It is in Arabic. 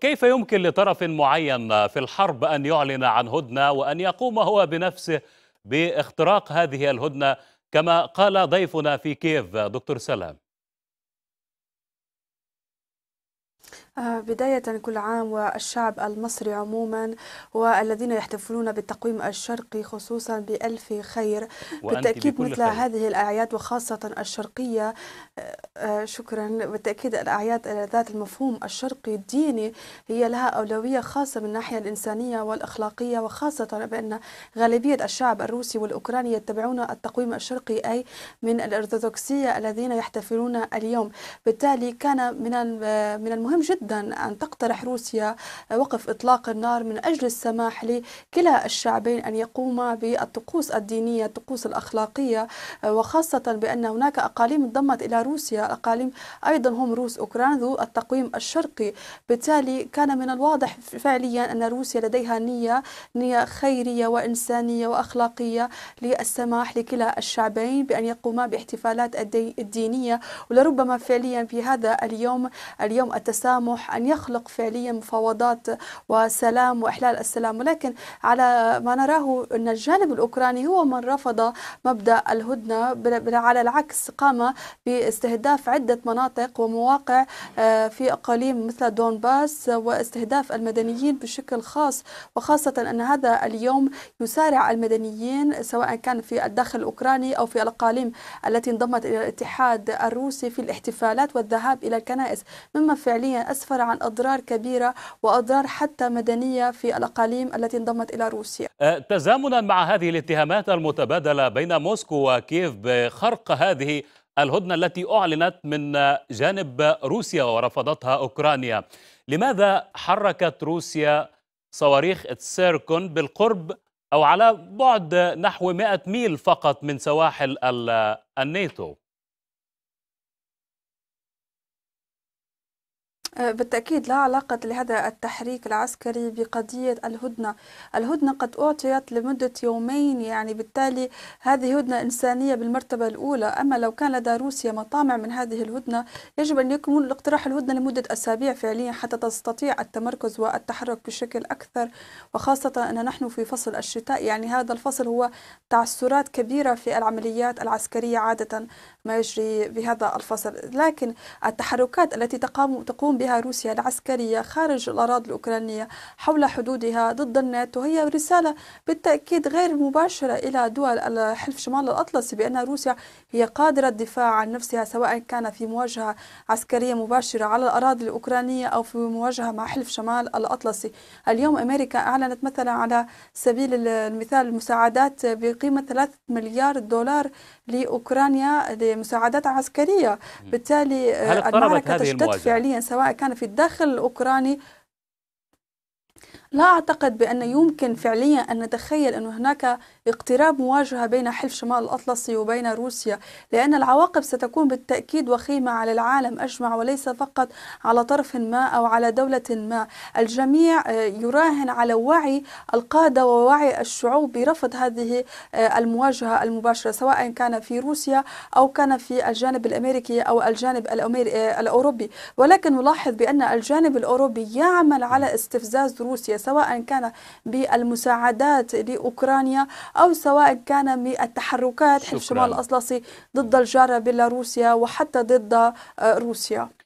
كيف يمكن لطرف معين في الحرب أن يعلن عن هدنة وأن يقوم هو بنفسه باختراق هذه الهدنة كما قال ضيفنا في كييف دكتور سلام آه، بداية كل عام والشعب المصري عموما والذين يحتفلون بالتقويم الشرقي خصوصا بألف خير بالتأكيد مثل خير. هذه الأعياد وخاصة الشرقية آه، آه، شكرا بالتأكيد الأعياد ذات المفهوم الشرقي الديني هي لها أولوية خاصة من الناحية الإنسانية والأخلاقية وخاصة بأن غالبية الشعب الروسي والأوكراني يتبعون التقويم الشرقي أي من الأرثوذكسية الذين يحتفلون اليوم بالتالي كان من من المهم جدا أن تقترح روسيا وقف إطلاق النار من أجل السماح لكلا الشعبين أن يقوما بالطقوس الدينية الطقوس الأخلاقية وخاصة بأن هناك أقاليم انضمت إلى روسيا الأقاليم أيضا هم روس أوكران ذو التقويم الشرقي بالتالي كان من الواضح فعليا أن روسيا لديها نية نية خيرية وإنسانية وأخلاقية للسماح لكلا الشعبين بأن يقوما باحتفالات الدينية ولربما فعليا في هذا اليوم اليوم التسامح أن يخلق فعليا مفاوضات وسلام وإحلال السلام ولكن على ما نراه أن الجانب الأوكراني هو من رفض مبدأ الهدنة على العكس قام باستهداف استهداف عدة مناطق ومواقع آه، في أقاليم مثل دونباس واستهداف المدنيين بشكل خاص وخاصة أن هذا اليوم يسارع المدنيين سواء كان في الداخل الأوكراني أو في الأقاليم التي انضمت إلى الاتحاد الروسي في الاحتفالات والذهاب إلى الكنائس مما فعليا أسفر عن أضرار كبيرة وأضرار حتى مدنية في الأقاليم التي انضمت إلى روسيا آه، تزامنا مع هذه الاتهامات المتبادلة بين موسكو وكييف بخرق هذه الهدنة التي أعلنت من جانب روسيا ورفضتها أوكرانيا لماذا حركت روسيا صواريخ تسيركون بالقرب أو على بعد نحو 100 ميل فقط من سواحل الناتو أه، بالتأكيد لا علاقة لهذا التحريك العسكري بقضية الهدنة الهدنة قد أعطيت لمدة يومين يعني بالتالي هذه هدنة إنسانية بالمرتبة الأولى أما لو كان لدى روسيا مطامع من هذه الهدنة يجب أن يكون الاقتراح الهدنة لمدة أسابيع فعليا حتى تستطيع التمركز والتحرك بشكل أكثر وخاصة أن نحن في فصل الشتاء يعني هذا الفصل هو تعثرات كبيرة في العمليات العسكرية عادة ما يجري بهذا الفصل لكن التحركات التي تقام تقوم بها روسيا العسكرية خارج الأراضي الأوكرانية حول حدودها ضد الناتو هي رسالة بالتأكيد غير مباشرة إلى دول حلف شمال الأطلسي بأن روسيا هي قادرة الدفاع عن نفسها سواء كان في مواجهة عسكرية مباشرة على الأراضي الأوكرانية أو في مواجهة مع حلف شمال الأطلسي اليوم أمريكا أعلنت مثلا على سبيل المثال المساعدات بقيمة 3 مليار دولار لأوكرانيا لمساعدات عسكرية بالتالي المعركة تشتد فعليا سواء كان في الداخل الأوكراني لا أعتقد بأن يمكن فعليا أن نتخيل أن هناك اقتراب مواجهة بين حلف شمال الأطلسي وبين روسيا لأن العواقب ستكون بالتأكيد وخيمة على العالم أجمع وليس فقط على طرف ما أو على دولة ما الجميع آه، يراهن على وعي القادة ووعي الشعوب برفض هذه آه، المواجهة المباشرة سواء كان في روسيا أو كان في الجانب الأمريكي أو الجانب آه، الأوروبي ولكن نلاحظ بأن الجانب الأوروبي يعمل على استفزاز روسيا سواء كان بالمساعدات لأوكرانيا أو سواء كان بالتحركات حلف شمال الأطلسي ضد الجارة بيلاروسيا وحتى ضد آه، روسيا